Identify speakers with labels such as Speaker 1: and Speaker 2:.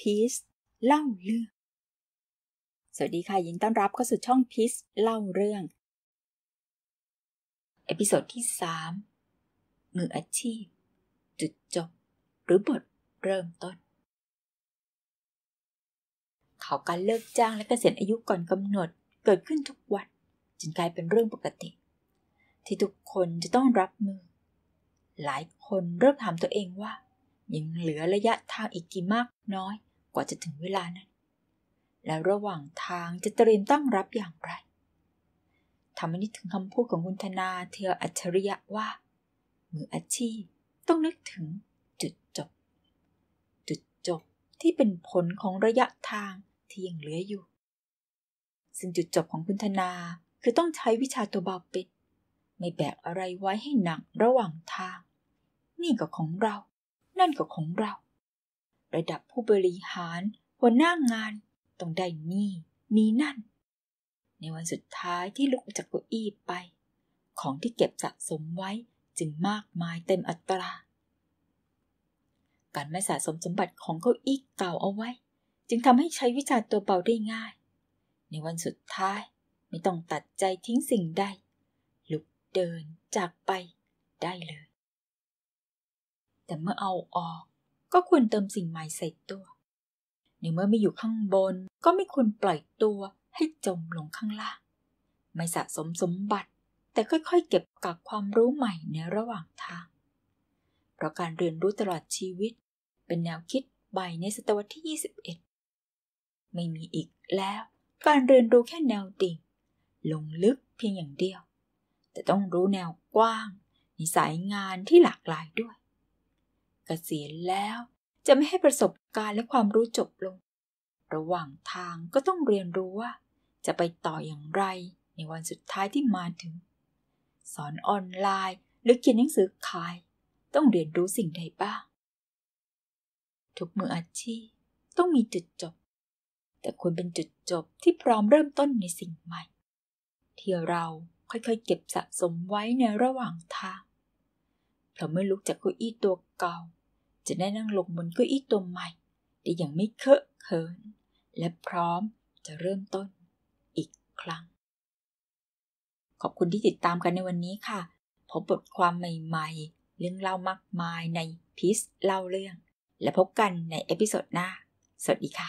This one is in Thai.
Speaker 1: พีซเล่าเรื่อง สวัสดีค่ะยินต้อนรับเข้าสู่ช่องพีซเล่าเรื่อง เอพิโซดที่ 3 มืออาชีพ จุดจบ หรือบทเริ่มต้นข่าวการเลิกจ้างและเกษียณอายุก่อนกำหนดเกิดขึ้นทุกวันจนกลายเป็นเรื่องปกติ ที่ทุกคนจะต้องรับมือ หลายคนเริ่มถามตัวเองว่ายังเหลือระยะทางอีกกี่มากน้อยว่าจะถึงเวลานั้น และระหว่างทางจะเตรียมตั้งรับอย่างไรทำให้นึกถึงคำพูดของคุณธนาเธออัจฉริยะว่า มืออาชีพต้องนึกถึงจุดจบ จุดจบที่เป็นผลของระยะทางที่ยังเหลืออยู่ ซึ่งจุดจบของคุณธนาคือต้องใช้วิชาตัวเบาปิด ไม่แบกอะไรไว้ให้หนักระหว่างทาง นี่ก็ของเรานั่นก็ของเราระดับผู้บริหาร หัวหน้างาน ต้องได้นี่นี่นั่น ในวันสุดท้ายที่ลุกจากเก้าอี้ไป ของที่เก็บสะสมไว้จึงมากมายเต็มอัตรา การไม่สะสมสมบัติของเก้าอี้เก่าเอาไว้ จึงทำให้ใช้วิชาตัวเบาได้ง่าย ในวันสุดท้ายไม่ต้องตัดใจทิ้งสิ่งใดลุกเดินจากไปได้เลย แต่เมื่อเอาออกก็ควรเติมสิ่งใหม่ใส่ตัวในเมื่อไม่อยู่ข้างบน ก็ไม่ควรปล่อยตัวให้จมลงข้างล่าง ไม่สะสมสมบัติแต่ค่อยๆ เก็บกักความรู้ใหม่ในระหว่างทาง เพราะการเรียนรู้ตลอดชีวิต เป็นแนวคิดใหม่ในศตวรรษที่ 21 ไม่มีอีกแล้ว การเรียนรู้แค่แนวดิ่ง ลงลึกเพียงอย่างเดียว แต่ต้องรู้แนวกว้างในสายงานที่หลากหลายด้วยเกษียณแล้วจะไม่ให้ประสบการณ์และความรู้จบลง ระหว่างทางก็ต้องเรียนรู้ว่า จะไปต่ออย่างไรในวันสุดท้ายที่มาถึง สอนออนไลน์หรือเขียนหนังสือขาย ต้องเรียนรู้สิ่งใดบ้าง ทุกมืออาชีพต้องมีจุดจบ แต่ควรเป็นจุดจบที่พร้อมเริ่มต้นในสิ่งใหม่ ที่เราค่อยๆเก็บสะสมไว้ในระหว่างทางเราไม่ลุกจากเก้าอี้ตัวเก่าจะได้นั่งลงบนเก้าอี้ตัวใหม่ได้อย่างไม่เคอะเขิน และพร้อมจะเริ่มต้นอีกครั้ง ขอบคุณที่ติดตามกันในวันนี้ค่ะพบบทความใหม่ๆ เรื่องเล่ามากมายในพิสเล่าเรื่อง และพบกันในเอพิโซดหน้า สวัสดีค่ะ